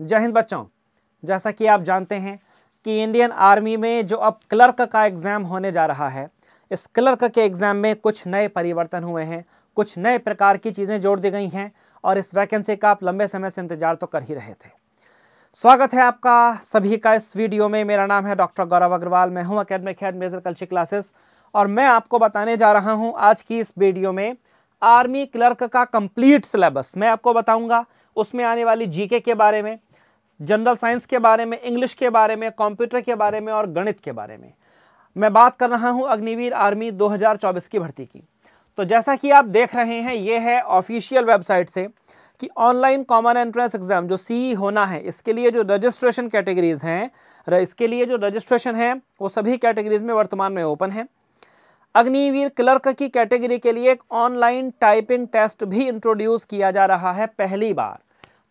जय हिंद बच्चों जैसा कि आप जानते हैं कि इंडियन आर्मी में जो अब क्लर्क का एग्ज़ाम होने जा रहा है इस क्लर्क के एग्ज़ाम में कुछ नए परिवर्तन हुए हैं कुछ नए प्रकार की चीज़ें जोड़ दी गई हैं और इस वैकेंसी का आप लंबे समय से इंतजार तो कर ही रहे थे स्वागत है आपका सभी का इस वीडियो में मेरा नाम है डॉक्टर गौरव अग्रवाल मैं हूँ academic head major Kalshi classes और मैं आपको बताने जा रहा हूँ आज की इस वीडियो में आर्मी क्लर्क का कंप्लीट सिलेबस मैं आपको बताऊंगा उसमें आने वाली जीके के बारे में जनरल साइंस के बारे में इंग्लिश के बारे में कंप्यूटर के बारे में और गणित के बारे में मैं बात कर रहा हूं अग्निवीर आर्मी 2024 की भर्ती की तो जैसा कि आप देख रहे हैं ये है ऑफिशियल वेबसाइट से कि ऑनलाइन कॉमन एंट्रेंस एग्जाम जो सी होना है इसके लिए जो रजिस्ट्रेशन कैटेगरीज हैं इसके लिए जो रजिस्ट्रेशन है वो सभी कैटेगरीज में वर्तमान में ओपन है अग्निवीर क्लर्क की कैटेगरी के लिए एक ऑनलाइन टाइपिंग टेस्ट भी इंट्रोड्यूस किया जा रहा है पहली बार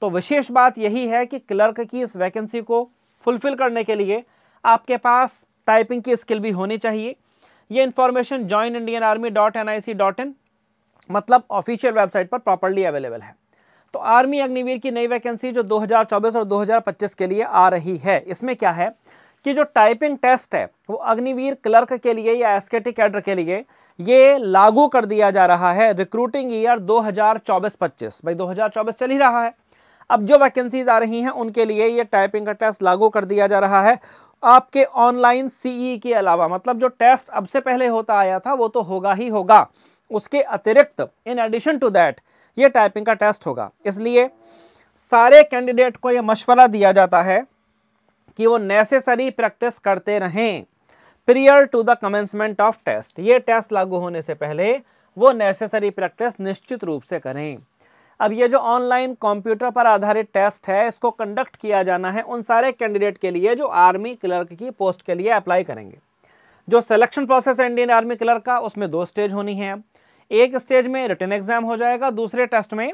तो विशेष बात यही है कि क्लर्क की इस वैकेंसी को फुलफ़िल करने के लिए आपके पास टाइपिंग की स्किल भी होनी चाहिए ये information join Indian army dot N I C dot in मतलब ऑफिशियल वेबसाइट पर प्रॉपरली अवेलेबल है तो आर्मी अग्निवीर की नई वैकेंसी जो 2024 और 2025 के लिए आ रही है इसमें क्या है कि जो टाइपिंग टेस्ट है वो अग्निवीर क्लर्क के लिए या एस कैडर के लिए ये लागू कर दिया जा रहा है रिक्रूटिंग ईयर दो हज़ार भाई दो हज़ार चल ही रहा है अब जो वैकेंसीज आ रही हैं उनके लिए ये टाइपिंग का टेस्ट लागू कर दिया जा रहा है आपके ऑनलाइन सीई e के अलावा मतलब जो टेस्ट अब से पहले होता आया था वो तो होगा ही होगा उसके अतिरिक्त इन एडिशन टू दैट ये टाइपिंग का टेस्ट होगा इसलिए सारे कैंडिडेट को ये मशवरा दिया जाता है कि वो नेसेसरी प्रैक्टिस करते रहें prior to the commencement of test ये टेस्ट लागू होने से पहले वो नेसेसरी प्रैक्टिस निश्चित रूप से करें अब ये जो ऑनलाइन कंप्यूटर पर आधारित टेस्ट है इसको कंडक्ट किया जाना है उन सारे कैंडिडेट के लिए जो आर्मी क्लर्क की पोस्ट के लिए अप्लाई करेंगे जो सिलेक्शन प्रोसेस है इंडियन आर्मी क्लर्क का उसमें दो स्टेज होनी है एक स्टेज में रिटर्न एग्जाम हो जाएगा दूसरे टेस्ट में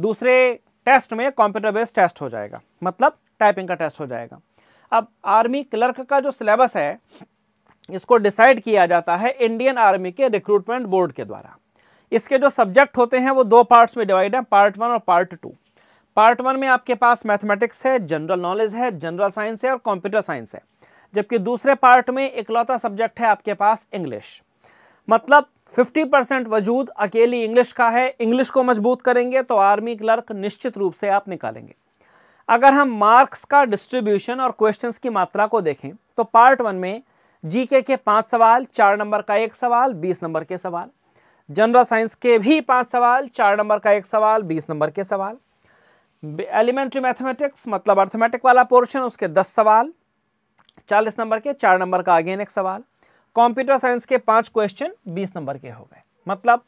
दूसरे टेस्ट में कंप्यूटर बेस्ड टेस्ट हो जाएगा मतलब टाइपिंग का टेस्ट हो जाएगा अब आर्मी क्लर्क का जो सिलेबस है इसको डिसाइड किया जाता है इंडियन आर्मी के रिक्रूटमेंट बोर्ड के द्वारा इसके जो सब्जेक्ट होते हैं वो दो पार्ट्स में डिवाइड है पार्ट वन और पार्ट टू पार्ट वन में आपके पास मैथमेटिक्स है जनरल नॉलेज है जनरल साइंस है और कंप्यूटर साइंस है जबकि दूसरे पार्ट में इकलौता सब्जेक्ट है आपके पास इंग्लिश मतलब 50 परसेंट वजूद अकेली इंग्लिश का है इंग्लिश को मजबूत करेंगे तो आर्मी क्लर्क निश्चित रूप से आप निकालेंगे अगर हम मार्क्स का डिस्ट्रीब्यूशन और क्वेश्चन की मात्रा को देखें तो पार्ट वन में जी के पाँच सवाल चार नंबर का एक सवाल बीस नंबर के सवाल जनरल साइंस के भी पांच सवाल चार नंबर का एक सवाल बीस नंबर के सवाल एलिमेंट्री मैथमेटिक्स मतलब अर्थमेटिक वाला पोर्शन उसके दस सवाल चालीस नंबर के चार नंबर का अगेन एक सवाल कंप्यूटर साइंस के पांच क्वेश्चन बीस नंबर के हो गए मतलब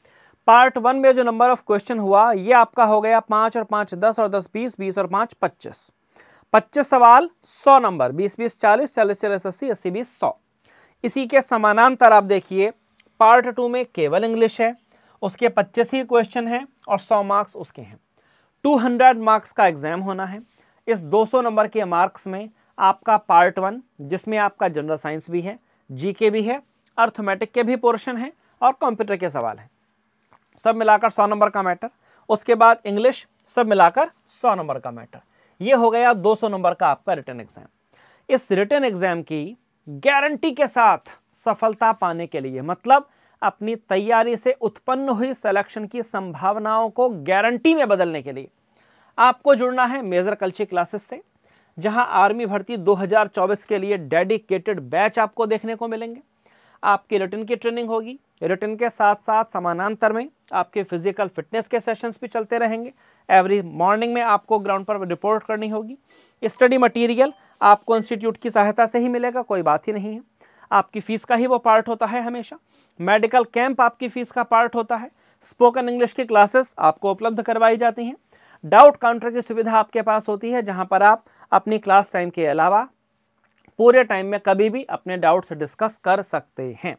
पार्ट वन में जो नंबर ऑफ क्वेश्चन हुआ ये आपका हो गया पाँच और पाँच दस और दस बीस बीस और पाँच पच्चीस पच्चीस सवाल सौ नंबर बीस बीस चालीस चालीस चालीस अस्सी अस्सी बीस सौ इसी के समानांतर आप देखिए पार्ट टू में केवल इंग्लिश है उसके पच्चीस ही क्वेश्चन हैं और सौ मार्क्स उसके हैं टू हंड्रेड मार्क्स का एग्ज़ाम होना है इस दो सौ नंबर के मार्क्स में आपका पार्ट वन जिसमें आपका जनरल साइंस भी है जीके भी है अर्थमेटिक के भी पोर्शन है और कंप्यूटर के सवाल हैं सब मिलाकर सौ नंबर का मैटर उसके बाद इंग्लिश सब मिलाकर सौ नंबर का मैटर ये हो गया दो सौ नंबर का आपका रिटर्न एग्ज़ाम इस रिटर्न एग्ज़ाम की गारंटी के साथ सफलता पाने के लिए मतलब अपनी तैयारी से उत्पन्न हुई सिलेक्शन की संभावनाओं को गारंटी में बदलने के लिए आपको जुड़ना है मेजर कल्चर क्लासेस से जहां आर्मी भर्ती 2024 के लिए डेडिकेटेड बैच आपको देखने को मिलेंगे आपकी रिटर्न की ट्रेनिंग होगी रिटर्न के साथ साथ समानांतर में आपके फिजिकल फिटनेस के सेशंस भी चलते रहेंगे एवरी मॉर्निंग में आपको ग्राउंड पर रिपोर्ट करनी होगी स्टडी मटेरियल आपको इंस्टीट्यूट की सहायता से ही मिलेगा कोई बात ही नहीं है आपकी फ़ीस का ही वो पार्ट होता है हमेशा मेडिकल कैंप आपकी फ़ीस का पार्ट होता है स्पोकन इंग्लिश की क्लासेस आपको उपलब्ध करवाई जाती हैं डाउट काउंटर की सुविधा आपके पास होती है जहाँ पर आप अपनी क्लास टाइम के अलावा पूरे टाइम में कभी भी अपने डाउट्स डिस्कस कर सकते हैं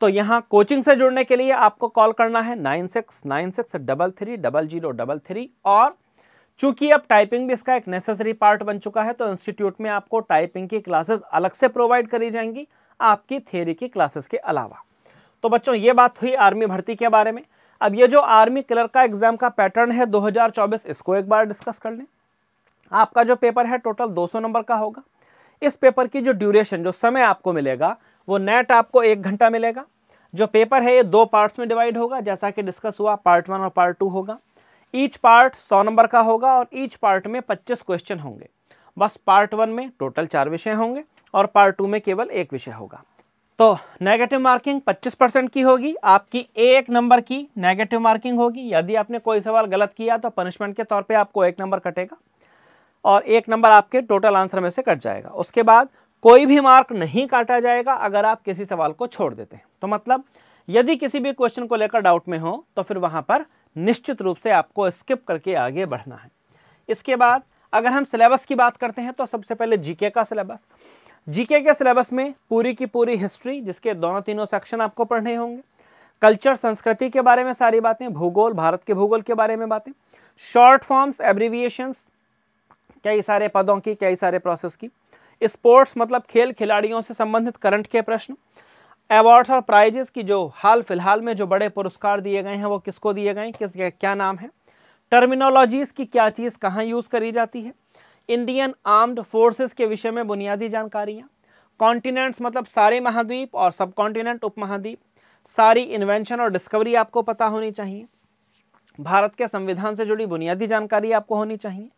तो यहाँ कोचिंग से जुड़ने के लिए आपको कॉल करना है nine six nine six double three double zero double three और चूंकि अब टाइपिंग भी इसका एक नेसेसरी पार्ट बन चुका है तो इंस्टीट्यूट में आपको टाइपिंग की क्लासेस अलग से प्रोवाइड करी जाएंगी आपकी थेरी की क्लासेस के अलावा तो बच्चों ये बात हुई आर्मी भर्ती के बारे में अब ये जो आर्मी क्लर्क का एग्जाम का पैटर्न है 2024 इसको एक बार डिस्कस कर लें आपका जो पेपर है टोटल 200 नंबर का होगा इस पेपर की जो ड्यूरेशन जो समय आपको मिलेगा वो नेट आपको एक घंटा मिलेगा जो पेपर है ये दो पार्ट्स में डिवाइड होगा जैसा कि डिस्कस हुआ पार्ट वन और पार्ट टू होगा ईच पार्ट सौ नंबर का होगा और ईच पार्ट में पच्चीस क्वेश्चन होंगे बस पार्ट वन में टोटल चार विषय होंगे और पार्ट टू में केवल एक विषय होगा तो नेगेटिव मार्किंग 25 परसेंट की होगी आपकी एक नंबर की नेगेटिव मार्किंग होगी यदि आपने कोई सवाल गलत किया तो पनिशमेंट के तौर पे आपको एक नंबर कटेगा और एक नंबर आपके टोटल आंसर में से कट जाएगा उसके बाद कोई भी मार्क नहीं काटा जाएगा अगर आप किसी सवाल को छोड़ देते हैं तो मतलब यदि किसी भी क्वेश्चन को लेकर डाउट में हो तो फिर वहाँ पर निश्चित रूप से आपको स्किप करके आगे बढ़ना है इसके बाद अगर हम सिलेबस की बात करते हैं तो सबसे पहले जीके का सिलेबस जीके के सिलेबस में पूरी की पूरी हिस्ट्री जिसके दोनों तीनों सेक्शन आपको पढ़ने होंगे कल्चर संस्कृति के बारे में सारी बातें भूगोल भारत के भूगोल के बारे में बातें शॉर्ट फॉर्म्स एब्रीविएशंस कई सारे पदों की कई सारे प्रोसेस की स्पोर्ट्स मतलब खेल खिलाड़ियों से संबंधित करंट के प्रश्न अवार्ड्स और प्राइजेस की जो हाल फिलहाल में जो बड़े पुरस्कार दिए गए हैं वो किसको दिए गए किस क्या नाम है टर्मिनोलॉजीज़ की क्या चीज़ कहाँ यूज़ करी जाती है इंडियन आर्म्ड फोर्सेस के विषय में बुनियादी जानकारियाँ कॉन्टिनेंट्स मतलब सारे महाद्वीप और सब कॉन्टिनेंट उप महाद्वीप सारी इन्वेंशन और डिस्कवरी आपको पता होनी चाहिए भारत के संविधान से जुड़ी बुनियादी जानकारी आपको होनी चाहिए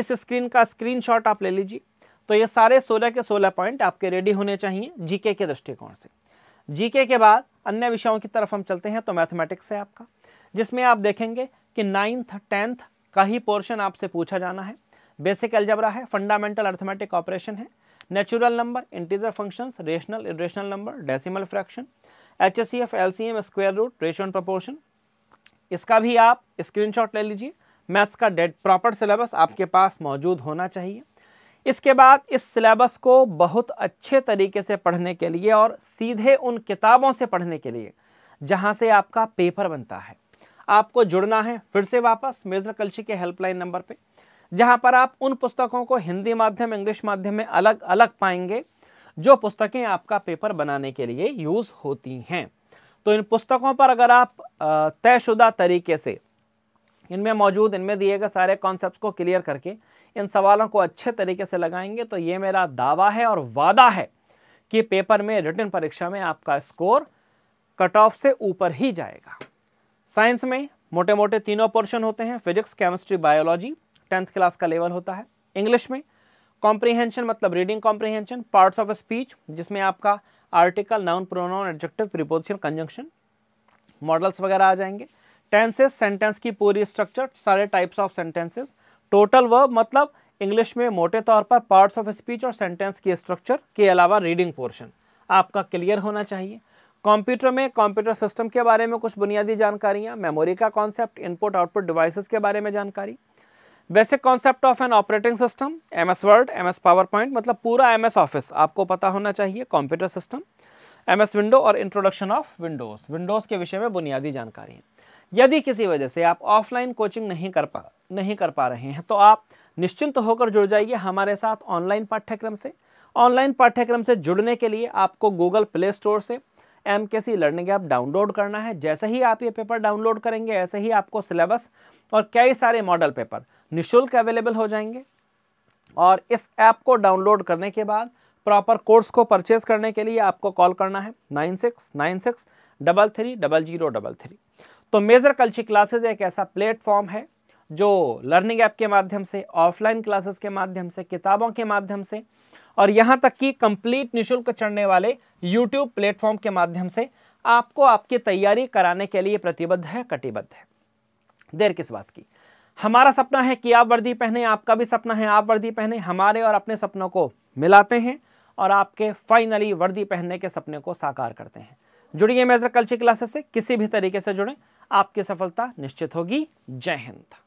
इस स्क्रीन का स्क्रीन आप ले लीजिए तो ये सारे सोलह के सोलह पॉइंट आपके रेडी होने चाहिए जी के दृष्टिकोण से जीके के बाद अन्य विषयों की तरफ हम चलते हैं तो मैथमेटिक्स है आपका जिसमें आप देखेंगे कि नाइन्थ टेंथ का ही पोर्शन आपसे पूछा जाना है बेसिक एल्जबरा है फंडामेंटल अर्थमेटिक ऑपरेशन है natural number integer functions rational irrational number decimal fraction H S C F L C M square root ratio and proportion इसका भी आप स्क्रीनशॉट ले लीजिए मैथ्स का डेट प्रॉपर सिलेबस आपके पास मौजूद होना चाहिए इसके बाद इस सिलेबस को बहुत अच्छे तरीके से पढ़ने के लिए और सीधे उन किताबों से पढ़ने के लिए जहाँ से आपका पेपर बनता है आपको जुड़ना है फिर से वापस मेजर कलशी के हेल्पलाइन नंबर पे जहाँ पर आप उन पुस्तकों को हिंदी माध्यम इंग्लिश माध्यम में अलग अलग पाएंगे जो पुस्तकें आपका पेपर बनाने के लिए यूज़ होती हैं तो इन पुस्तकों पर अगर आप तयशुदा तरीके से इनमें मौजूद इनमें दिए गए सारे कॉन्सेप्ट को क्लियर करके इन सवालों को अच्छे तरीके से लगाएंगे तो ये मेरा दावा है और वादा है कि पेपर में रिटर्न परीक्षा में आपका स्कोर कट ऑफ से ऊपर ही जाएगा साइंस में मोटे मोटे तीनों पोर्शन होते हैं physics chemistry biology tenth class का लेवल होता है इंग्लिश में कॉम्प्रीहेंशन मतलब reading comprehension parts of speech जिसमें आपका article noun pronoun adjective preposition conjunction modals वगैरह आ जाएंगे टेंसेस सेंटेंस की पूरी स्ट्रक्चर सारे types of sentences total verb मतलब इंग्लिश में मोटे तौर पर पार्ट्स ऑफ स्पीच और सेंटेंस की स्ट्रक्चर के अलावा रीडिंग पोर्शन आपका क्लियर होना चाहिए कंप्यूटर में कंप्यूटर सिस्टम के बारे में कुछ बुनियादी जानकारियाँ मेमोरी का कॉन्सेप्ट इनपुट आउटपुट डिवाइसेस के बारे में जानकारी basic concept of an operating system M S word M S power point मतलब पूरा एम एस ऑफिस आपको पता होना चाहिए computer system M S window और इंट्रोडक्शन ऑफ विंडोज़ विंडोज़ के विषय में बुनियादी जानकारी यदि किसी वजह से आप ऑफलाइन कोचिंग नहीं कर पा नहीं कर पा रहे हैं तो आप निश्चिंत होकर जुड़ जाइए हमारे साथ ऑनलाइन पाठ्यक्रम से ऑनलाइन पाठ्यक्रम से जुड़ने के लिए आपको गूगल प्ले स्टोर से M K C learning app download करना है जैसे ही आप ये पेपर डाउनलोड करेंगे ऐसे ही आपको सिलेबस और कई सारे मॉडल पेपर निःशुल्क अवेलेबल हो जाएंगे और इस ऐप को डाउनलोड करने के बाद प्रॉपर कोर्स को परचेज करने के लिए आपको कॉल करना है nine six nine six double three double zero double three तो मेजर कल्ची क्लासेज एक ऐसा प्लेटफॉर्म है जो लर्निंग ऐप के माध्यम से ऑफलाइन क्लासेस के माध्यम से किताबों के माध्यम से और यहाँ तक कि कंप्लीट निशुल्क चढ़ने वाले यूट्यूब प्लेटफॉर्म के माध्यम से आपको आपकी तैयारी कराने के लिए प्रतिबद्ध है कटिबद्ध है देर किस बात की हमारा सपना है कि आप वर्दी पहने आपका भी सपना है आप वर्दी पहने हमारे और अपने सपनों को मिलाते हैं और आपके फाइनली वर्दी पहनने के सपने को साकार करते हैं जुड़िए मेजर कल्चर क्लासेस से किसी भी तरीके से जुड़ें आपकी सफलता निश्चित होगी जय हिंद